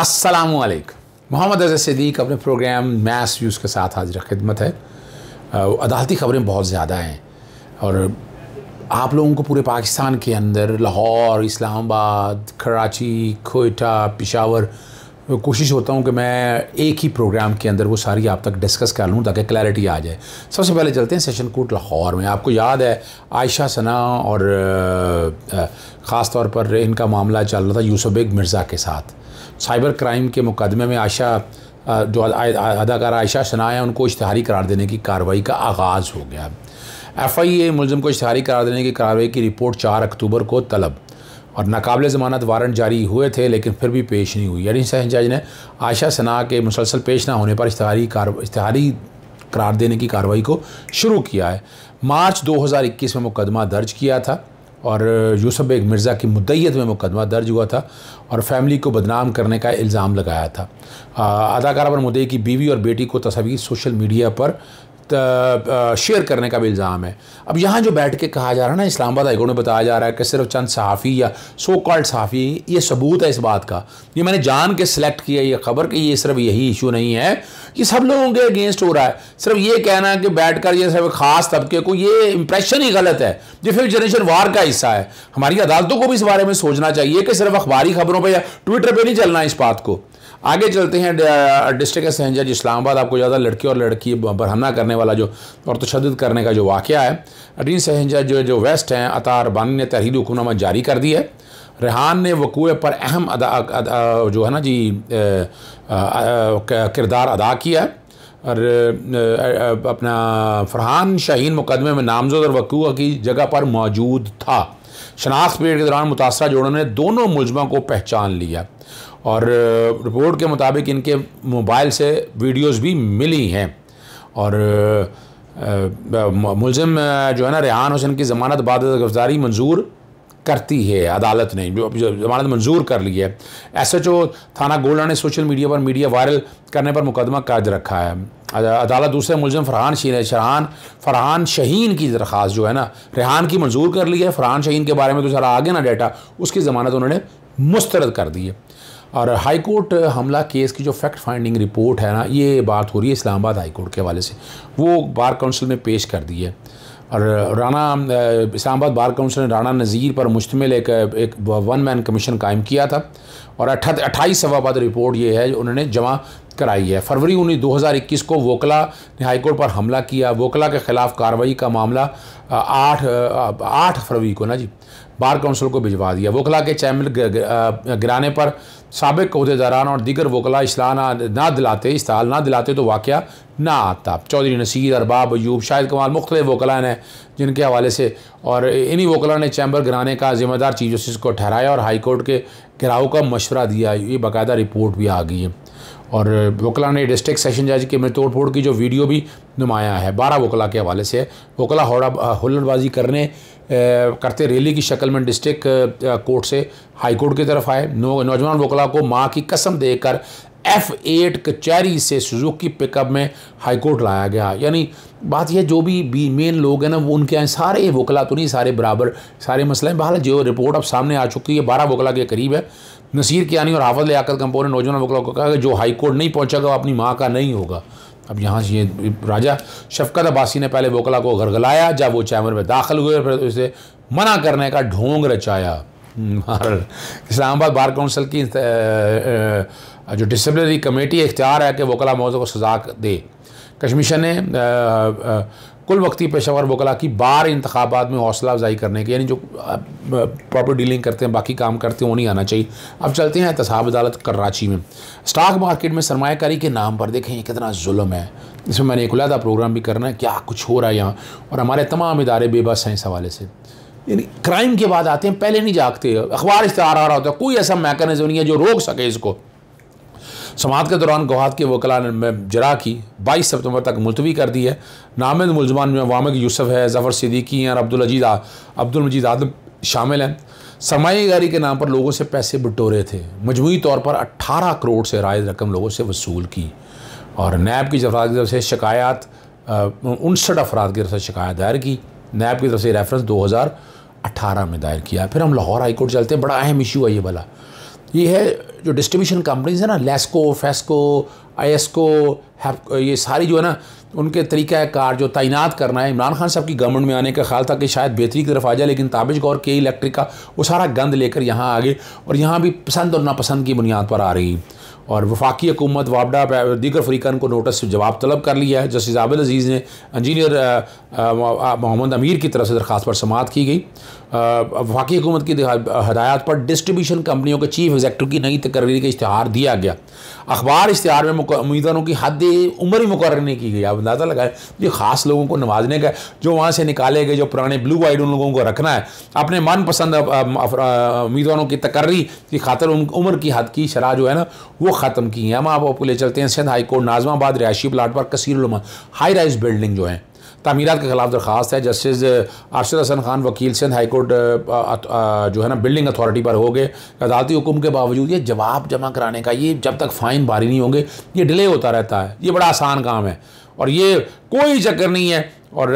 असलम मोहम्मद अजय सदीक अपने programme mess use के साथ हाजिर खिदमत है अदालती ख़बरें बहुत ज़्यादा हैं और आप लोगों को पूरे पाकिस्तान के अंदर लाहौर इस्लामाबाद कराची कोयटा पिशावर कोशिश होता हूँ कि मैं एक ही प्रोग्राम के अंदर वो सारी आप तक डिस्कस कर लूँ ताकि क्लैरिटी आ जाए सबसे पहले चलते हैं सेशन कोर्ट लाहौर में आपको याद है आयशा सना और ख़ास तौर पर इनका मामला चल रहा था यूसुफ बेग मिर्ज़ा के साथ साइबर क्राइम के मुकदमे में आयशा जो अदाकारा आयशा शनाए हैं उनको इश्तहारी करार देने की कार्रवाई का आगाज़ हो गया एफ आई ए मुलम को इश्तहारी करार देने की कार्रवाई की रिपोर्ट चार अक्टूबर को तलब और नाकबले ज़मानत वारंट जारी हुए थे लेकिन फिर भी पेश नहीं हुई यानी सहन जज ने आयशा शना के मुसलसल पेश ना होने पर इश्तहारी इश्तहारी करार देने की कार्रवाई को शुरू किया है मार्च इक्कीस में मुकदमा दर्ज किया था और यूसुफ बेग मिर्ज़ा की मुद्दत में मुकदमा दर्ज हुआ था और फैमिली को बदनाम करने का इल्ज़ाम लगाया था अदाकारा पर मुद्दे की बीवी और बेटी को तस्वीर सोशल मीडिया पर शेयर करने का भी इल्ज़ाम है अब यहाँ जो बैठ के कहा जा रहा है ना इस्लामाबाद हाईकोर्ट में बताया जा रहा है कि सिर्फ चंद सहाफ़ी या सो कॉल्ड सहाफ़ी ये सबूत है इस बात का ये मैंने जान के सिलेक्ट किया ये खबर कि ये सिर्फ यही इशू नहीं है ये सब लोगों के अगेंस्ट हो रहा है सिर्फ ये कहना है कि बैठ कर ये सब ख़ास तबके को ये इंप्रेशन ही गलत है ये फिर जनरेशन वार का हिस्सा है हमारी अदालतों को भी इस बारे में सोचना चाहिए कि सिर्फ अखबारी खबरों पर या ट्विटर पर नहीं चलना इस बात को आगे चलते हैं डिस्ट्रिक्ट सेंजर इस्लामाबाद आपको ज़्यादा लड़की और लड़की पर हमला करने वाला जो और तशद करने का जो वाक़ है अडीन सेंजर जो जो वेस्ट हैं अतार बानी ने तहरीर हुकूनामा जारी कर दी है रेहान ने वकूए पर अहम अदा, अदा जो है ना जी किरदार अदा किया और अपना फरहान शाहीन मुकदमे में नामजद और वकूआ की जगह पर मौजूद था शनाख्त पीरियड के दौरान मुतासर जोड़ों ने दोनों मुलमों को पहचान लिया और रिपोर्ट के मुताबिक इनके मोबाइल से वीडियोस भी मिली हैं और मुलजिम जो है ना रेहान हुसैन की ज़मानत बाद गिरफ्तारी मंजूर करती है अदालत ने जो जमानत मंजूर कर ली है एस एच ओ थाना गोल्डा ने सोशल मीडिया पर मीडिया वायरल करने पर मुकदमा कायद रखा है अदालत दूसरे मुलजम फरहान शीन शरहान फरहान शहीन की दरख्वास्त जो है ना रेहान की मंजूर कर ली है फरहान शहीन के बारे में तो सारा आगे ना डेटा उसकी ज़मानत उन्होंने मुस्तरद कर दी है और हाई कोर्ट uh, हमला केस की जो फैक्ट फाइंडिंग रिपोर्ट है ना ये बात हो रही है इस्लामाबाद हाई कोर्ट के हवाले से वो बार काउंसिल ने पेश कर दी है और uh, Rana uh, Islamabad bar council ने राना नज़ीर पर मुश्तमिल एक एक वन मैन कमीशन कायम किया था और अट्ठा अट्ठाईस सवाबाद रिपोर्ट ये है उन्होंने जमा कराई है फरवरी उन्नीस इक्कीस को वोकला ने हाईकोर्ट पर हमला किया वोकला के खिलाफ कार्रवाई का मामला आठ आठ फरवरी को ना जी बार काउंसिल को भिजवा दिया वोकला के चैम्बर गिराने पर सबक अहदेदारान और दीगर वकला इसलाह ना, ना दिलाते इसलाह ना दिलाते तो वाक़ ना आता चौधरी नसीर अरबाब अयूब शाहिद कमाल मुख्त वकला ने जिनके हवाले से और इन्हीं वकला ने चैम्बर गिराने का जिम्मेदार चीफ जस्टिस को ठहराया और हाईकोर्ट के घिराव का मशवरा दिया ये बाकायदा रिपोर्ट भी आ गई है और वकला ने डिस्ट्रिक्ट सेशन जज के में तोड़फोड़ की जो वीडियो भी नुमाया है बारह वकला के हवाले से वकला हुल्लड़बाजी करने करते रैली की शक्ल में डिस्ट्रिक्ट कोर्ट से हाई कोर्ट की तरफ आए नौ नौजवान वकला को माँ की कसम देकर एफ एट कचहरी से सुजुकी पिकअप में हाईकोर्ट लाया गया यानी बात यह जो भी, बी मेन लोग हैं ना वो उनके यहाँ सारे वकला तो नहीं सारे बराबर सारे मसले हैं बहाल जो रिपोर्ट अब सामने आ चुकी है बारह वकला के करीब है नसीर कियानी और हाफत लियाकत कंपोर ने नौजवान वकला को कहा कि जो हाईकोर्ट नहीं पहुँचेगा वो अपनी माँ का नहीं होगा अब यहाँ से ये राजा शफकत अब्बासी ने पहले वकला को गरगलाया जब वो चैम्बर में दाखिल हुए फिर उसे मना करने का ढोंग रचाया हम्म, इस्लामाबाद बार काउंसिल की जो डिसप्लिनरी कमेटी इख्तियार है कि वकला मौजों को सजा दे कश्मीशन ने कुल वक्ती पेशावर वकला की बार इंतबात में हौसला अफजाई करने के यानी जो प्रॉपर डीलिंग करते हैं बाकी काम करते हैं वो नहीं आना चाहिए अब चलते हैं एहतसाब अदालत कराची में स्टॉक मार्केट में सरमाकारी के नाम पर देखें ये कितना जुल्म है इसमें मैंने एक उलादा प्रोग्राम भी करना है क्या कुछ हो रहा है यहाँ और हमारे तमाम इदारे बेबस हैं इस हवाले से यानी क्राइम के बाद आते हैं पहले नहीं जागते अखबार इश्तहार आ रहा होता है कोई ऐसा मैकेनिज्म नहीं है जो रोक सके इसको समात के दौरान गवात के वकला ने जरा की बाईस सितंबर तक मुलतवी कर दी है नामद मुलजमान में वामक यूसफ है जफ़र सिद्दीकी हैं और अब्दुल अजीज अब्दुल मजीद आदम शामिल हैं गारी के नाम पर लोगों से पैसे बटोरे थे मजमू तौर पर अट्ठारह करोड़ से रायद रकम लोगों से वसूल की और नैब की तरफ से शिकायत उनसठ अफराद की तरफ से शिकायत दायर की नैब की तरफ से रेफरेंस दो हज़ार अठारह में दायर किया फिर हम लाहौर हाई कोर्ट चलते हैं बड़ा अहम इशू है ये वाला ये है जो डिस्ट्रीब्यूशन कंपनीज है ना लेस्को फेस्को आईएसको ये सारी जो है ना उनके तरीक़ाकार जो तैनात करना है इमरान खान साहब की गवर्नमेंट में आने का ख्याल था कि शायद बेहतरी की तरफ आ जाए लेकिन ताबिज गौर के इलेक्ट्रिक का वो सारा गंद लेकर यहाँ आ गए और यहाँ भी पसंद और नापसंद की बुनियाद पर आ रही और वफाकी हुकूमत वापडा दीगर फरीकान को नोटिस जवाब तलब कर लिया है जस्टिस आबिल अजीज़ ने इंजीनियर मोहम्मद अमीर की तरफ से दरख्वास्त पर समात की गई वफाकी हुकूमत की हदायत पर डिस्ट्रीब्यूशन कंपनियों के चीफ एग्जेक्टिव की नई तकर्री का इश्तहार दिया गया अखबार इश्तहार में उम्मीदवारों की हद उम्र ही मुकर नहीं की गई आप अंदाज़ा लगाएं ये ख़ास लोगों को नवाजने का जो वहाँ से निकाले गए जो पुराने ब्लू वाइड उन लोगों को रखना है अपने मनपसंद उम्मीदवारों की तकर्री की खातर उम्र की हद की शराह जो है ना वो ख़त्म की हैं हम आप आपको ले चलते हैं सिंध हाई कोर्ट नाजमाबाद रिहायशी प्लाट पर कसीर हाई राइज बिल्डिंग जो है तमीरत के खिलाफ दरख्वास्त है जस्टिस अरशद हसन खान वकील सिंध हाई कोर्ट जो है ना बिल्डिंग अथॉरिटी पर हो गए अदालती हुक्म के बावजूद ये जवाब जमा कराने का ये जब तक फ़ाइन भारी नहीं होंगे ये डिले होता रहता है ये बड़ा आसान काम है और ये कोई चक्कर नहीं है और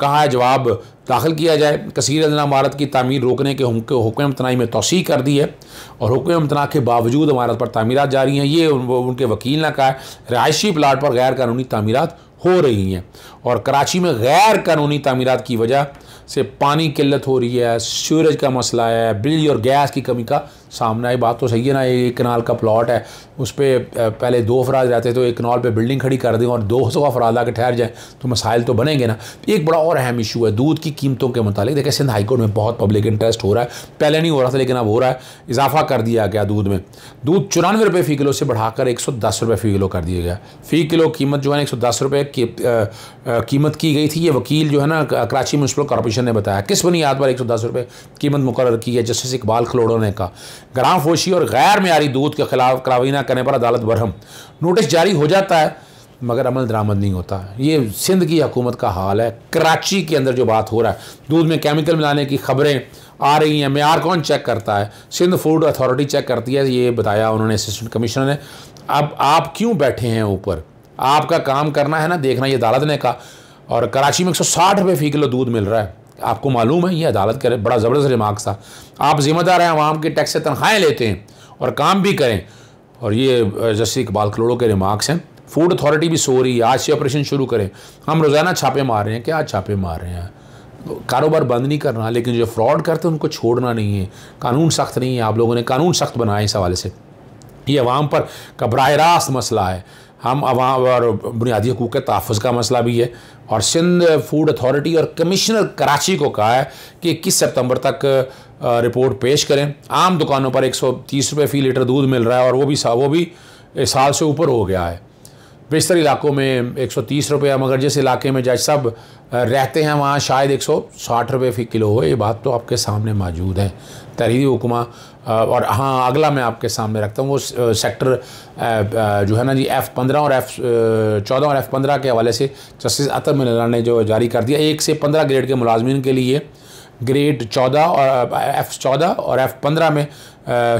कहा जवाब दाखिल किया जाए कसर अदना इमारत की तमीर रोकने के हुक्म अमतनाई में तोसी कर दी है और हुक्म अमतना के बावजूद इमारत पर तमीरत जारी हैं ये उन, उनके वकील ने कहा है रहायशी प्लाट पर गैर कानूनी तमीरत हो रही हैं और कराची में गैर कानूनी तमीरत की वजह से पानी किल्लत हो रही है सूरज का मसला है बिजली और गैस की कमी का सामना है बात तो सही है ना ये कनाल का प्लाट है उस पर पहले दो अफराद रहते तो एक नॉल पर बिल्डिंग खड़ी कर दें और दो सौ अफराद आकर ठहर जाएँ तो मसाइल तो बनेंगे ना एक बड़ा और अहम इशू है दूध की कीमतों के मुतालिक देखिए सिंध हाईकोर्ट में बहुत पब्लिक इंटरेस्ट हो रहा है पहले नहीं हो रहा था लेकिन अब हो रहा है इजाफा कर दिया गया दूध में दूध चौरानवे रुपये फ़ी किलो से बढ़ाकर एक सौ दस रुपये फ़ी किलो कर दिया गया फ़ी किलो कीमत जो है एक सौ दस रुपये की कीमत की गई थी ये वकील जो है ना कराची म्यूनसिपल कॉरपोरेशन ने बताया किस बुनियाद पर एक सौ दस रुपये कीमत मुकर की है जस्टिस इकबाल खलोड़ो ने कहा ग्राम फोशी और गैर मैारी दूध के खिलाफ करावीना करने पर अदालत बरहम नोटिस जारी हो जाता है मगर अमल दरामद नहीं होता ये सिंध की हकूमत का हाल है कराची के अंदर जो बात हो रहा है दूध में केमिकल मिलाने की खबरें आ रही हैं मैार कौन चेक करता है सिंध फूड अथॉरिटी चेक करती है ये बताया उन्होंने असिस्टेंट कमिश्नर ने अब आप क्यों बैठे हैं ऊपर आपका काम करना है ना देखना ये अदालत ने कहा और कराची में एक सौ फी किलो दूध मिल रहा है आपको मालूम है ये अदालत का बड़ा ज़बरदस्त रिमार्क था आप ज़िम्मेदार हैं आवाम के टैक्स से तनख्वाहें लेते हैं और काम भी करें और ये जस्सी इकबाल कलोड़ो के रिमार्क्स हैं फूड अथॉरिटी भी सो रही है आज से ऑपरेशन शुरू करें हम रोज़ाना छापे मार रहे हैं क्या छापे मार रहे हैं तो कारोबार बंद नहीं करना लेकिन जो फ्रॉड करते हैं उनको छोड़ना नहीं है कानून सख्त नहीं है आप लोगों ने कानून सख्त बनाया इस हवाले से ये अवाम पर घबराह रास्त मसला है हम अवाम और बुनियादी हकूक़ के तहफ़ का मसला भी है और सिंध फूड अथॉरिटी और कमिश्नर कराची को कहा है कि इक्कीस सितंबर तक रिपोर्ट पेश करें आम दुकानों पर एक सौ फी लीटर दूध मिल रहा है और वो भी सा, वो भी साल से ऊपर हो गया है बेशतर इलाकों में एक सौ रुपये मगर जिस इलाके में जज साहब रहते हैं वहाँ शायद एक सौ रुपये फ़ी किलो हो ये बात तो आपके सामने मौजूद है तहरीरी हुकुमा और हाँ अगला मैं आपके सामने रखता हूँ वो सेक्टर जो है ना जी एफ़ पंद्रह और एफ़ चौदह और एफ़ पंद्रह के हवाले से जस्टिस अतर मिलना ने जो जारी कर दिया एक से पंद्रह ग्रेड के मुलाजमन के लिए ग्रेड चौदह और एफ़ चौदह और एफ़ पंद्रह में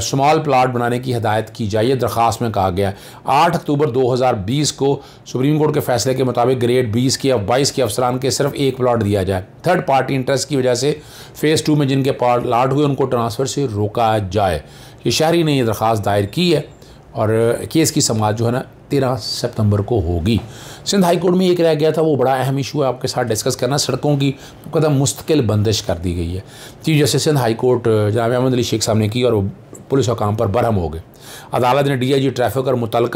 स्मॉल प्लाट बनाने की हदायत की जाए ये दरख्वास्त में कहा गया आठ अक्टूबर 2020 को सुप्रीम कोर्ट के फैसले के मुताबिक ग्रेड बीस के या बाईस के अफसरान के सिर्फ एक प्लाट दिया जाए थर्ड पार्टी इंटरेस्ट की वजह से फ़ेज़ टू में जिनके प्लाट हुए उनको ट्रांसफ़र से रोका जाए ये शहरी ने यह दरख्वास्त दायर की है और केस की समाज जो है ना तेरह सितंबर को होगी सिंध हाई कोर्ट में एक रह गया था वो बड़ा अहम इशू है आपके साथ डिस्कस करना सड़कों की कदम मुस्तकिल बंदिश कर दी गई है chief justice Sindh high court जनाब अहमद अली शेख साहब ने की और पुलिस हकाम पर बरहम हो गए अदालत ने डी आई जी ट्रैफिक और मुतल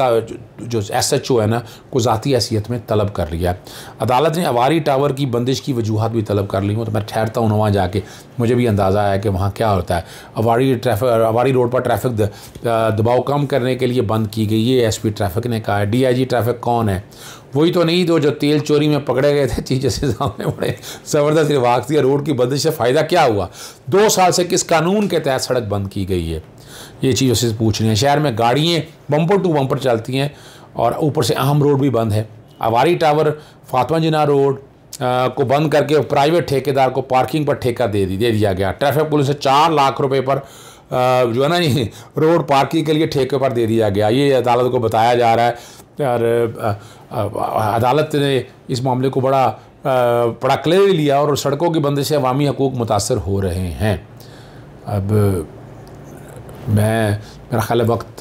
जो एस एच ओ है ना को ज़ाती हैसीत में तलब कर लिया है अदालत ने अवारी टावर की बंदिश की वजूहत भी तलब कर ली हूँ तो मैं ठहरता हूँ वहाँ जाके मुझे भी अंदाज़ा आया कि वहाँ क्या होता है अवारी ट्रैफिक अवारी रोड पर ट्रैफिक दबाव कम करने के लिए बंद की गई है एस पी ट्रैफिक ने कहा है डी आई जी ट्रैफिक कौन है वही तो नहीं तो जो तेल चोरी में पकड़े गए थे चीज़ से सामने बड़े ज़बरदस्त रिवाक थी रोड की बंदिश से फ़ायदा क्या हुआ दो साल से किस कानून के तहत सड़क बंद की गई है ये चीज़ उससे रही है शहर में गाड़ियाँ बम्पर टू बम्पर चलती हैं और ऊपर से अहम रोड भी बंद है आवारी टावर फातमा जना रोड आ, को बंद करके प्राइवेट ठेकेदार को पार्किंग पर ठेका दे दी दे दिया गया ट्रैफिक पुलिस से चार लाख रुपए पर आ, जो है ना ये रोड पार्किंग के लिए ठेके पर दे दिया गया ये अदालत को बताया जा रहा है और अदालत ने इस मामले को बड़ा बड़ा क्लियर लिया और सड़कों की बंदिश से अवामी हकूक मुतासर हो रहे हैं अब मैं मेरा ख्याल है वक्त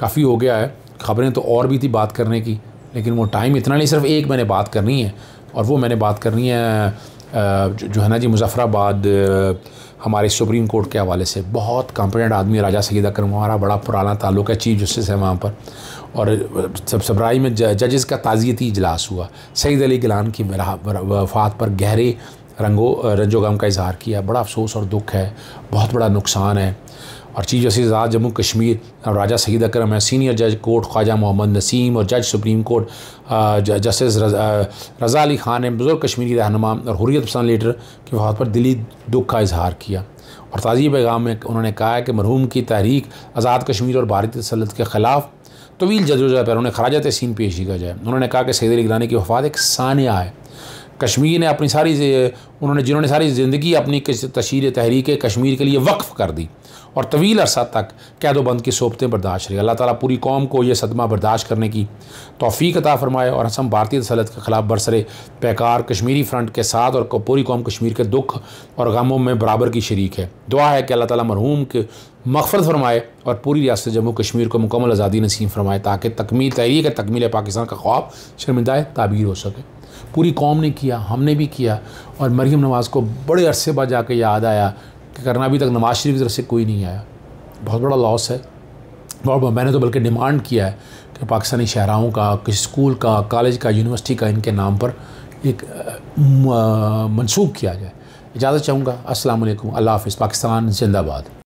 काफ़ी हो गया है ख़बरें तो और भी थी बात करने की लेकिन वो टाइम इतना नहीं सिर्फ एक मैंने बात करनी है और वो मैंने बात करनी है जो है ना जी मुजफ़राबाद हमारे सुप्रीम कोर्ट के हवाले से बहुत कॉम्पिटेंट आदमी राजा सईद अक्रम हमारा बड़ा पुराना ताल्लुक है चीफ जस्टिस है वहाँ पर और सब सबराई में जजेस का ताज़ियती इजलास हुआ सईद अली गिलान की वफात पर गहरे रंगो रंजो गम का इजहार किया बड़ा अफसोस और दुख है बहुत बड़ा नुकसान है और चीफ जस्टिस आज़ाद जम्मू कश्मीर और राजा सहीद अक्रम है सीनियर जज कोर्ट ख्वाजा मोहम्मद नसीम और जज supreme court justice Raza Ali Khan ने बुज़ुर्ग कश्मीर की रहनमा और हुरियत पसंद लीडर की वहाँ पर दिली दुख का इजहार किया और ताज़ी पैगाम में उन्होंने कहा है कि मरहूम की तहरीक आज़ाद कश्मीर और भारतीय तसलत के ख़िलाफ़ तवील जदोजहद पर उन्हें खराज तहसीन पेश किया जाए उन्होंने कहा कि सैद गिलानी की वफात एक सानिया है कश्मीर ने अपनी सारी उन्होंने जिन्होंने सारी ज़िंदगी अपनी तशीर तहरीक कश्मीर के लिए वक्फ़ कर दी और तवील अरसा तक कैदोबंद की सोबतें बर्दाश्त रही अल्लाह ताली पूरी कौम को यह सदमा बर्दाश्त करने की तोफ़ी अता फरमाए और हसम भारतीय तसलत के ख़िलाफ़ बरसरे पैकार कश्मीरी फ्रंट के साथ और पूरी कौम कश्मीर के दुख और गमों में बराबर की शरीक है दुआ है कि अल्लाह ताली मरहूम के मगफरत फरमाए और पूरी रियासत जम्मू कश्मीर को मुकमल आज़ादी नसीम फरमाए ताकि तकमील तहरीक तकमील पाकिस्तान का ख्वाब शर्मिंदा ताबीर हो सके पूरी कौम ने किया हमने भी किया और मरीम नवाज़ को बड़े अरसे बाद जाकर याद आया कि करना अभी तक नवाज शरीफ तरफ से कोई नहीं आया बहुत बड़ा लॉस है और मैंने तो बल्कि डिमांड किया है कि पाकिस्तानी शहराओं का किसी स्कूल का कॉलेज का यूनिवर्सिटी का इनके नाम पर एक मनसूख किया जाए इजाज़त चाहूँगा असल अल्लाह हाफ़ पाकिस्तान जिंदाबाद